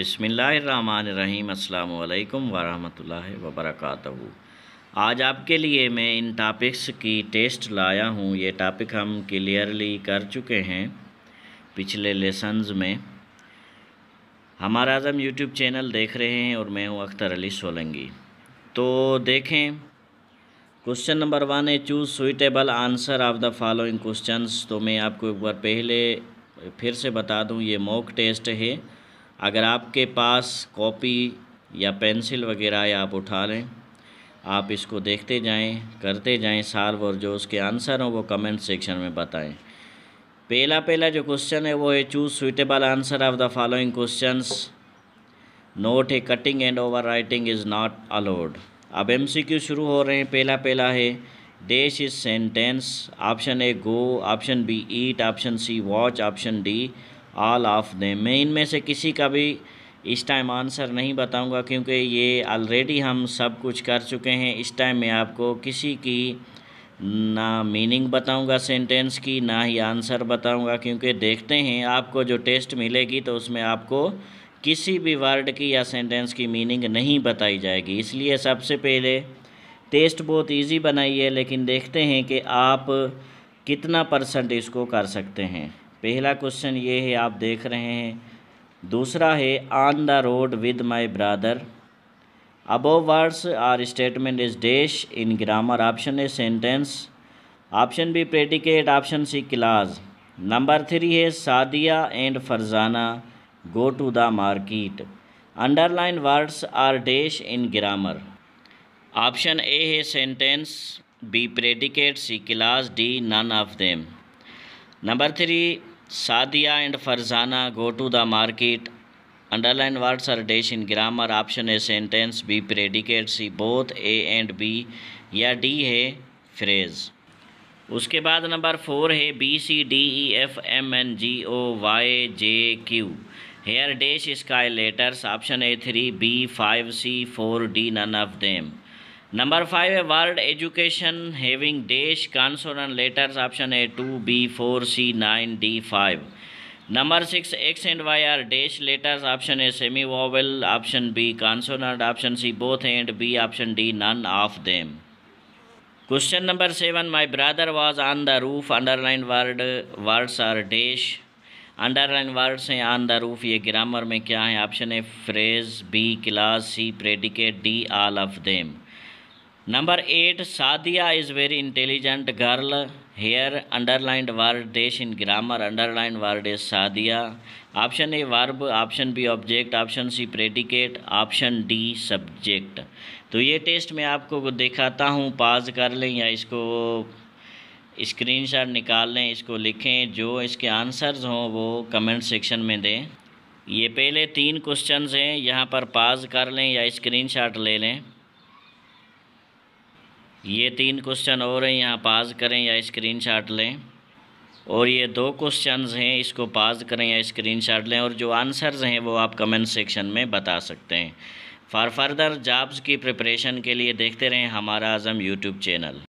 अस्सलाम वालेकुम वरहमतुल्लाह वबरकू आज आपके लिए मैं इन टॉपिक्स की टेस्ट लाया हूँ ये टॉपिक हम क्लियरली कर चुके हैं पिछले लेसन्स में हमारा हम यूट्यूब चैनल देख रहे हैं और मैं हूँ अख्तर अली सोलंगी तो देखें क्वेश्चन नंबर वन है choose suitable answer of the following questions तो मैं आपको एक बार पहले फिर से बता दूं ये मॉक टेस्ट है अगर आपके पास कॉपी या पेंसिल वगैरह या आप उठा लें आप इसको देखते जाएं करते जाएं साल्व और जो उसके आंसर हों वो कमेंट सेक्शन में बताएं पहला पहला जो क्वेश्चन है वो है choose suitable answer of the following question note है cutting and over writing is not allowed अब एम सी क्यू शुरू हो रहे हैं पहला पहला है dash is sentence option A go option B eat option C watch option D all of them मैं इनमें से किसी का भी इस टाइम आंसर नहीं बताऊंगा क्योंकि ये ऑलरेडी हम सब कुछ कर चुके हैं इस टाइम मैं आपको किसी की ना मीनिंग बताऊंगा सेंटेंस की ना ही आंसर बताऊंगा क्योंकि देखते हैं आपको जो टेस्ट मिलेगी तो उसमें आपको किसी भी वर्ड की या सेंटेंस की मीनिंग नहीं बताई जाएगी इसलिए सबसे पहले टेस्ट बहुत ईजी बनाई है लेकिन देखते हैं कि आप कितना परसेंट इसको कर सकते हैं पहला क्वेश्चन ये है आप देख रहे हैं दूसरा है on the road with my brother above words are statement is dash in grammar option A sentence option B predicate option C clause number three है Sadia and Farzana go to the market underline words are dash in grammar option A है sentence B predicate C clause D none of them number three Sadia and Farzana go to the market underline words are dash in grammar option A sentence B predicate C both A and B या D है phrase उसके बाद number four है B C D E F M N G O Y J Q here dash sky letters option A three B five C four D none of them number five है world education having dash consonant letters option A two B four C nine D five number six X and Y are dash letters option A semi vowel option B consonant option C both and B option D none of them question number seven my brother was on the roof underline word words are dash underline words हैं on the roof ये grammar में क्या है option A phrase B clause C predicate D all of them number eight Sadia is very intelligent girl here underlined word dash in grammar underlined word is Sadia option A verb option B object option C predicate option D subject तो ये test मैं आपको दिखाता हूँ पाज कर लें या इसको स्क्रीनशॉट निकाल लें इसको लिखें जो इसके आंसर्स हों वो कमेंट सेक्शन में दें ये पहले तीन क्वेश्चंस हैं यहाँ पर पाज कर लें या स्क्रीनशॉट ले लें ये तीन क्वेश्चन और हैं यहाँ पाज करें या स्क्रीनशॉट लें और ये दो क्वेश्चंस हैं इसको पाज करें या स्क्रीनशॉट लें और जो आंसर्स हैं वो आप कमेंट सेक्शन में बता सकते हैं फॉर फर्दर जॉब्स की प्रिपरेशन के लिए देखते रहें हमारा आज़म यूट्यूब चैनल